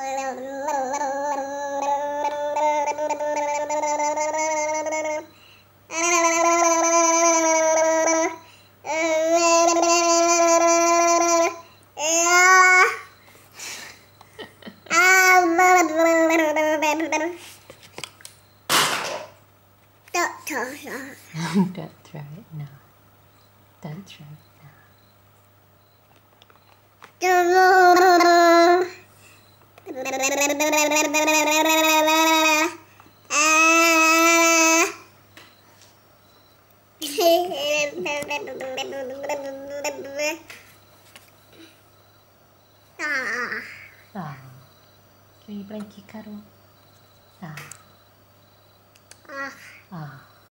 Don't throw it now. Don't throw it now. Don't throw it now. Ah. Ah. Vem branquinho, Carol.